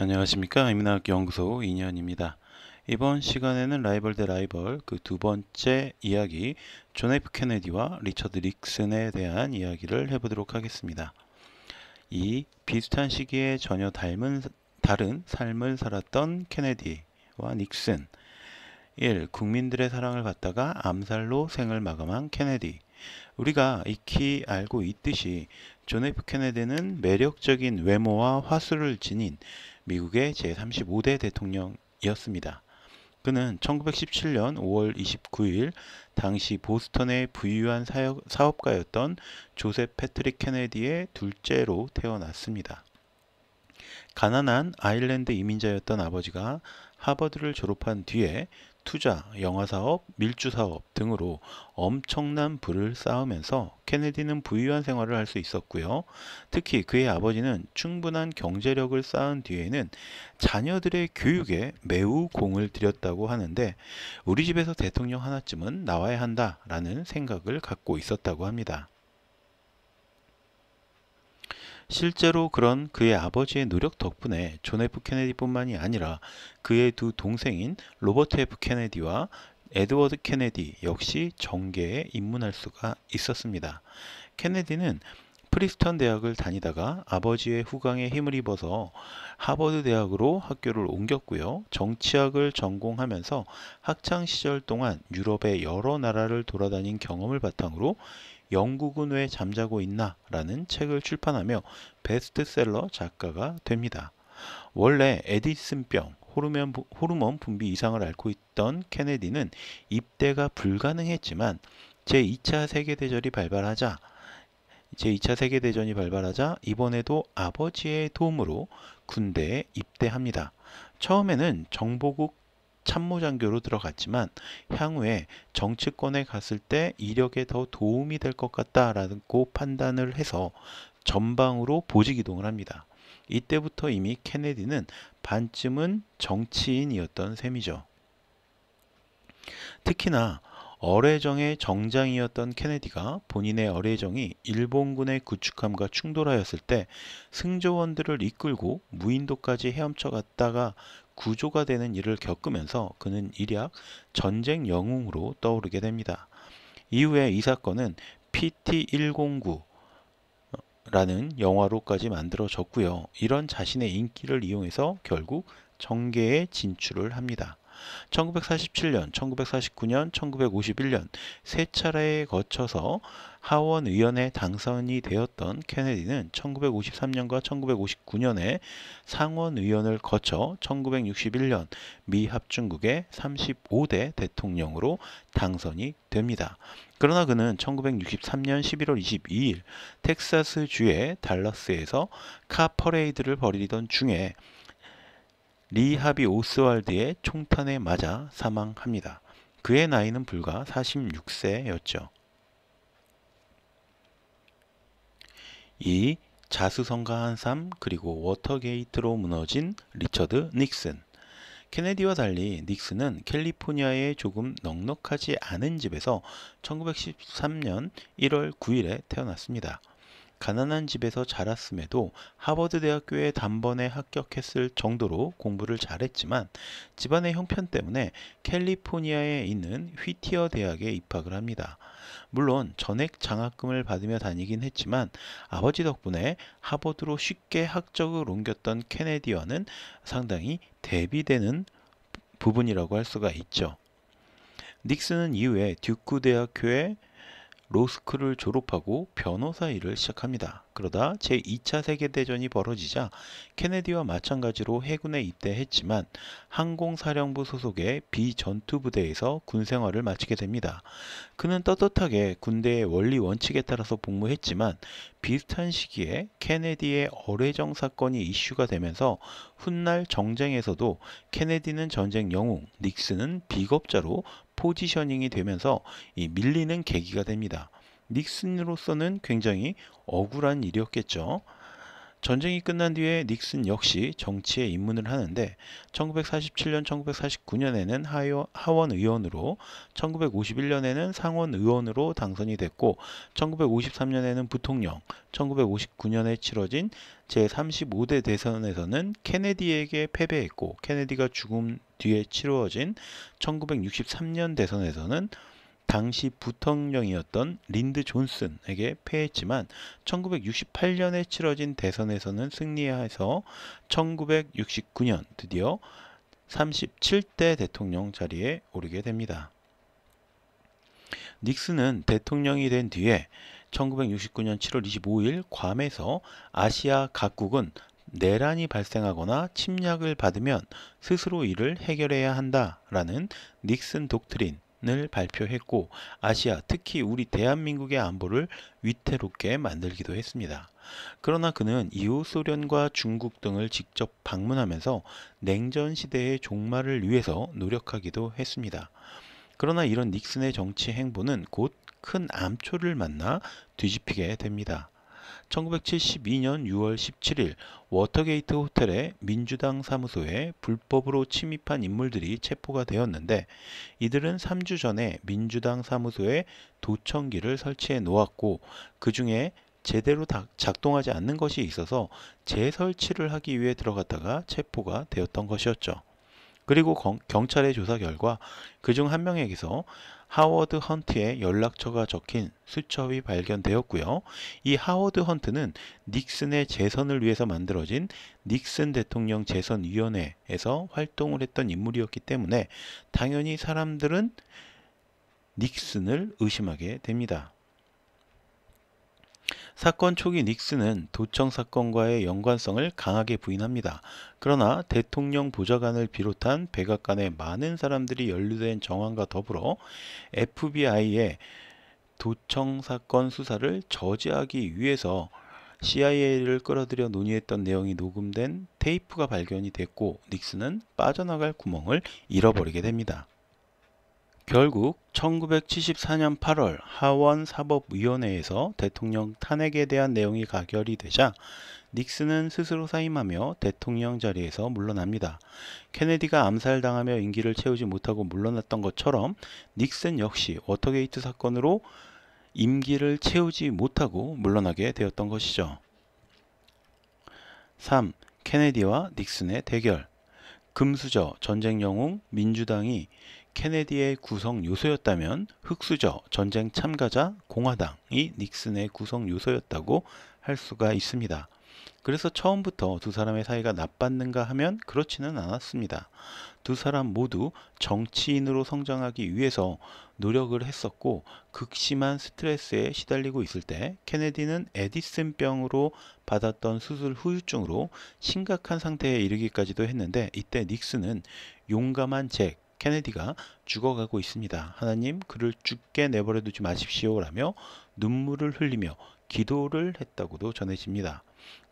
안녕하십니까 이민학 연구소 이현입니다 이번 시간에는 라이벌 대 라이벌 그 두 번째 이야기 존 F 케네디와 리처드 닉슨에 대한 이야기를 해보도록 하겠습니다. 이 비슷한 시기에 전혀 닮은 다른 삶을 살았던 케네디와 닉슨 1. 국민들의 사랑을 받다가 암살로 생을 마감한 케네디 우리가 익히 알고 있듯이 존 F 케네디는 매력적인 외모와 화술을 지닌 미국의 제35대 대통령이었습니다. 그는 1917년 5월 29일 당시 보스턴의 부유한 사업가였던 조셉 패트릭 케네디의 둘째로 태어났습니다. 가난한 아일랜드 이민자였던 아버지가 하버드를 졸업한 뒤에 투자, 영화사업, 밀주사업 등으로 엄청난 부를 쌓으면서 케네디는 부유한 생활을 할 수 있었고요. 특히 그의 아버지는 충분한 경제력을 쌓은 뒤에는 자녀들의 교육에 매우 공을 들였다고 하는데 우리 집에서 대통령 하나쯤은 나와야 한다라는 생각을 갖고 있었다고 합니다. 실제로 그런 그의 아버지의 노력 덕분에 존 F 케네디뿐만이 아니라 그의 두 동생인 로버트 F 케네디와 에드워드 케네디 역시 정계에 입문할 수가 있었습니다. 케네디는 프리스턴 대학을 다니다가 아버지의 후광에 힘을 입어서 하버드 대학으로 학교를 옮겼고요. 정치학을 전공하면서 학창 시절 동안 유럽의 여러 나라를 돌아다닌 경험을 바탕으로 영국은 왜 잠자고 있나? 라는 책을 출판하며 베스트셀러 작가가 됩니다. 원래 에디슨병, 호르몬, 호르몬 분비 이상을 앓고 있던 케네디는 입대가 불가능했지만 제2차 세계대전이 발발하자 제2차 세계대전이 발발하자 이번에도 아버지의 도움으로 군대에 입대합니다. 처음에는 정보국 참모장교로 들어갔지만 향후에 정치권에 갔을 때 이력에 더 도움이 될 것 같다라고 판단을 해서 전방으로 보직 이동을 합니다. 이때부터 이미 케네디는 반쯤은 정치인이었던 셈이죠. 특히나 어뢰정의 정장이었던 케네디가 본인의 어뢰정이 일본군의 구축함과 충돌하였을 때 승조원들을 이끌고 무인도까지 헤엄쳐 갔다가 구조가 되는 일을 겪으면서 그는 일약 전쟁 영웅으로 떠오르게 됩니다. 이후에 이 사건은 PT109 라는 영화로까지 만들어졌고요. 이런 자신의 인기를 이용해서 결국 정계에 진출을 합니다. 1947년, 1949년, 1951년 세 차례에 거쳐서 하원 의원에 당선이 되었던 케네디는 1953년과 1959년에 상원 의원을 거쳐 1961년 미 합중국의 35대 대통령으로 당선이 됩니다. 그러나 그는 1963년 11월 22일 텍사스주의 달러스에서 카 퍼레이드를 벌이던 중에 리하비 오스왈드의 총탄에 맞아 사망합니다. 그의 나이는 불과 46세였죠. 이 자수성가한 삶 그리고 워터게이트로 무너진 리처드 닉슨 케네디와 달리 닉슨은 캘리포니아의 조금 넉넉하지 않은 집에서 1913년 1월 9일에 태어났습니다. 가난한 집에서 자랐음에도 하버드 대학교에 단번에 합격했을 정도로 공부를 잘했지만 집안의 형편 때문에 캘리포니아에 있는 휘티어 대학에 입학을 합니다. 물론 전액 장학금을 받으며 다니긴 했지만 아버지 덕분에 하버드로 쉽게 학적을 옮겼던 케네디와는 상당히 대비되는 부분이라고 할 수가 있죠. 닉슨은 이후에 듀크 대학교에 로스쿨을 졸업하고 변호사 일을 시작합니다. 그러다 제2차 세계대전이 벌어지자 케네디와 마찬가지로 해군에 입대했지만 항공사령부 소속의 비전투부대에서 군생활을 마치게 됩니다. 그는 떳떳하게 군대의 원리 원칙에 따라서 복무했지만 비슷한 시기에 케네디의 어뢰정 사건이 이슈가 되면서 훗날 정쟁에서도 케네디는 전쟁 영웅, 닉슨은 비겁자로 포지셔닝이 되면서 밀리는 계기가 됩니다. 닉슨으로서는 굉장히 억울한 일이었겠죠. 전쟁이 끝난 뒤에 닉슨 역시 정치에 입문을 하는데 1947년 1949년에는 하원 의원으로 1951년에는 상원 의원으로 당선이 됐고 1953년에는 부통령 1959년에 치러진 제35대 대선에서는 케네디에게 패배했고 케네디가 죽음 뒤에 치러진 1963년 대선에서는 당시 부통령이었던 린드 존슨에게 패했지만 1968년에 치러진 대선에서는 승리해서 1969년 드디어 37대 대통령 자리에 오르게 됩니다. 닉슨은 대통령이 된 뒤에 1969년 7월 25일 괌에서 아시아 각국은 내란이 발생하거나 침략을 받으면 스스로 이를 해결해야 한다라는 닉슨 독트린 을 발표했고 아시아 특히 우리 대한민국의 안보를 위태롭게 만들기도 했습니다. 그러나 그는 이후 소련과 중국 등을 직접 방문하면서 냉전 시대의 종말을 위해서 노력하기도 했습니다. 그러나 이런 닉슨의 정치 행보는 곧 큰 암초를 만나 뒤집히게 됩니다. 1972년 6월 17일 워터게이트 호텔의 민주당 사무소에 불법으로 침입한 인물들이 체포가 되었는데 이들은 3주 전에 민주당 사무소에 도청기를 설치해 놓았고 그 중에 제대로 작동하지 않는 것이 있어서 재설치를 하기 위해 들어갔다가 체포가 되었던 것이었죠. 그리고 경찰의 조사 결과 그 중 한 명에게서 하워드 헌트의 연락처가 적힌 수첩이 발견되었고요. 이 하워드 헌트는 닉슨의 재선을 위해서 만들어진 닉슨 대통령 재선위원회에서 활동을 했던 인물이었기 때문에 당연히 사람들은 닉슨을 의심하게 됩니다. 사건 초기 닉슨은 도청 사건과의 연관성을 강하게 부인합니다. 그러나 대통령 보좌관을 비롯한 백악관의 많은 사람들이 연루된 정황과 더불어 FBI의 도청 사건 수사를 저지하기 위해서 CIA를 끌어들여 논의했던 내용이 녹음된 테이프가 발견이 됐고 닉슨은 빠져나갈 구멍을 잃어버리게 됩니다. 결국 1974년 8월 하원 사법위원회에서 대통령 탄핵에 대한 내용이 가결이 되자 닉슨은 스스로 사임하며 대통령 자리에서 물러납니다. 케네디가 암살당하며 임기를 채우지 못하고 물러났던 것처럼 닉슨 역시 워터게이트 사건으로 임기를 채우지 못하고 물러나게 되었던 것이죠. 3. 케네디와 닉슨의 대결 금수저 전쟁 영웅 민주당이 케네디의 구성 요소였다면 흑수저, 전쟁 참가자, 공화당이 닉슨의 구성 요소였다고 할 수가 있습니다. 그래서 처음부터 두 사람의 사이가 나빴는가 하면 그렇지는 않았습니다. 두 사람 모두 정치인으로 성장하기 위해서 노력을 했었고 극심한 스트레스에 시달리고 있을 때 케네디는 에디슨병으로 받았던 수술 후유증으로 심각한 상태에 이르기까지도 했는데 이때 닉슨은 용감한 잭 케네디가 죽어가고 있습니다. 하나님 그를 죽게 내버려 두지 마십시오라며 눈물을 흘리며 기도를 했다고도 전해집니다.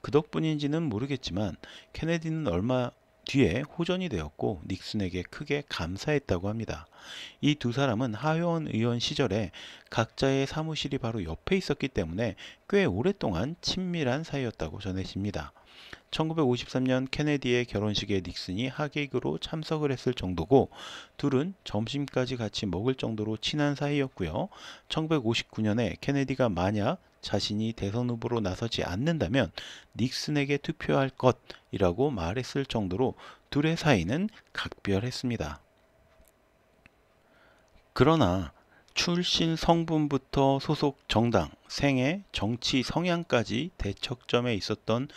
그 덕분인지는 모르겠지만 케네디는 얼마 뒤에 호전이 되었고 닉슨에게 크게 감사했다고 합니다. 이 두 사람은 하원 의원 시절에 각자의 사무실이 바로 옆에 있었기 때문에 꽤 오랫동안 친밀한 사이였다고 전해집니다. 1953년 케네디의 결혼식에 닉슨이 하객으로 참석을 했을 정도고 둘은 점심까지 같이 먹을 정도로 친한 사이였고요. 1959년에 케네디가 만약 자신이 대선 후보로 나서지 않는다면 닉슨에게 투표할 것이라고 말했을 정도로 둘의 사이는 각별했습니다. 그러나 출신 성분부터 소속 정당, 생애, 정치 성향까지 대척점에 있었던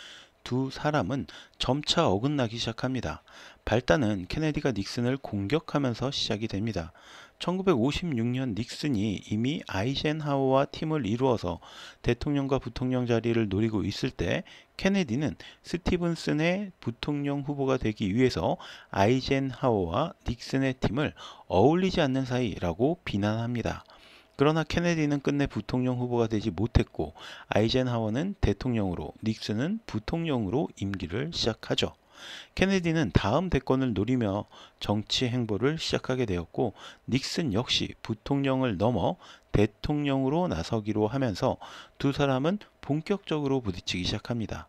두 사람은 점차 어긋나기 시작합니다. 발단은 케네디가 닉슨을 공격하면서 시작이 됩니다. 1956년 닉슨이 이미 아이젠하워와 팀을 이루어서 대통령과 부통령 자리를 노리고 있을 때 케네디는 스티븐슨의 부통령 후보가 되기 위해서 아이젠하워와 닉슨의 팀을 어울리지 않는 사이라고 비난합니다. 그러나 케네디는 끝내 부통령 후보가 되지 못했고 아이젠하워는 대통령으로 닉슨은 부통령으로 임기를 시작하죠. 케네디는 다음 대권을 노리며 정치 행보를 시작하게 되었고 닉슨 역시 부통령을 넘어 대통령으로 나서기로 하면서 두 사람은 본격적으로 부딪히기 시작합니다.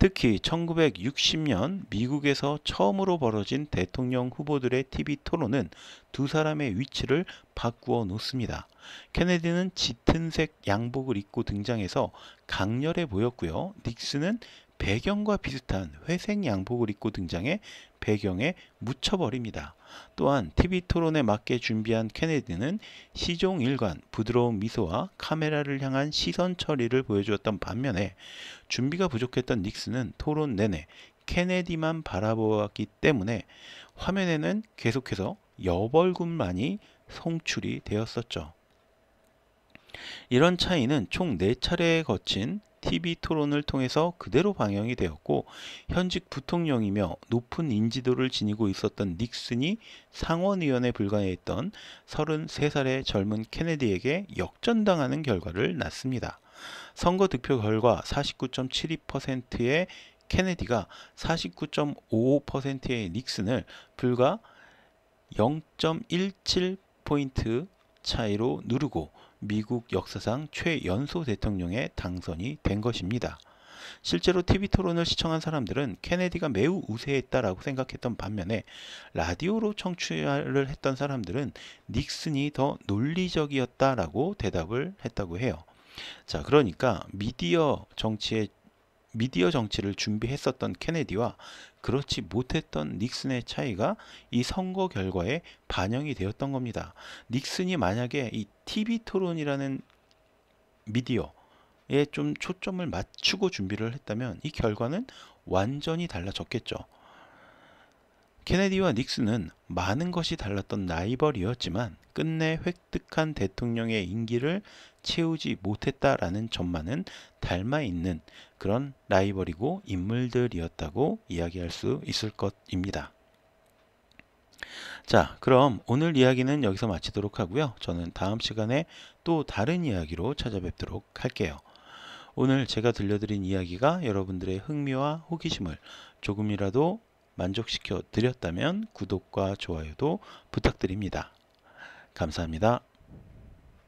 특히 1960년 미국에서 처음으로 벌어진 대통령 후보들의 TV 토론은 두 사람의 위치를 바꾸어 놓습니다. 케네디는 짙은색 양복을 입고 등장해서 강렬해 보였고요. 닉슨은 배경과 비슷한 회색 양복을 입고 등장해 배경에 묻혀버립니다. 또한 TV 토론에 맞게 준비한 케네디는 시종 일관 부드러운 미소와 카메라를 향한 시선 처리를 보여주었던 반면에 준비가 부족했던 닉슨은 토론 내내 케네디만 바라보았기 때문에 화면에는 계속해서 여벌군만이 송출이 되었었죠. 이런 차이는 총 4차례에 거친 TV 토론을 통해서 그대로 방영이 되었고 현직 부통령이며 높은 인지도를 지니고 있었던 닉슨이 상원의원에 불과했던 33살의 젊은 케네디에게 역전당하는 결과를 났습니다. 선거 득표 결과 49.72%의 케네디가 49.55%의 닉슨을 불과 0.17포인트 차이로 누르고 미국 역사상 최연소 대통령의 당선이 된 것입니다. 실제로 TV 토론을 시청한 사람들은 케네디가 매우 우세했다라고 생각했던 반면에 라디오로 청취를 했던 사람들은 닉슨이 더 논리적이었다라고 대답을 했다고 해요. 자, 그러니까 미디어 정치에 미디어 정치를 준비했었던 케네디와 그렇지 못했던 닉슨의 차이가 이 선거 결과에 반영이 되었던 겁니다. 닉슨이 만약에 이 TV 토론이라는 미디어에 좀 초점을 맞추고 준비를 했다면 이 결과는 완전히 달라졌겠죠. 케네디와 닉슨은 많은 것이 달랐던 라이벌이었지만 끝내 획득한 대통령의 임기를 채우지 못했다라는 점만은 닮아 있는 그런 라이벌이고 인물들이었다고 이야기할 수 있을 것입니다. 자, 그럼 오늘 이야기는 여기서 마치도록 하고요. 저는 다음 시간에 또 다른 이야기로 찾아뵙도록 할게요. 오늘 제가 들려드린 이야기가 여러분들의 흥미와 호기심을 조금이라도 만족시켜 드렸다면 구독과 좋아요도 부탁드립니다. 감사합니다.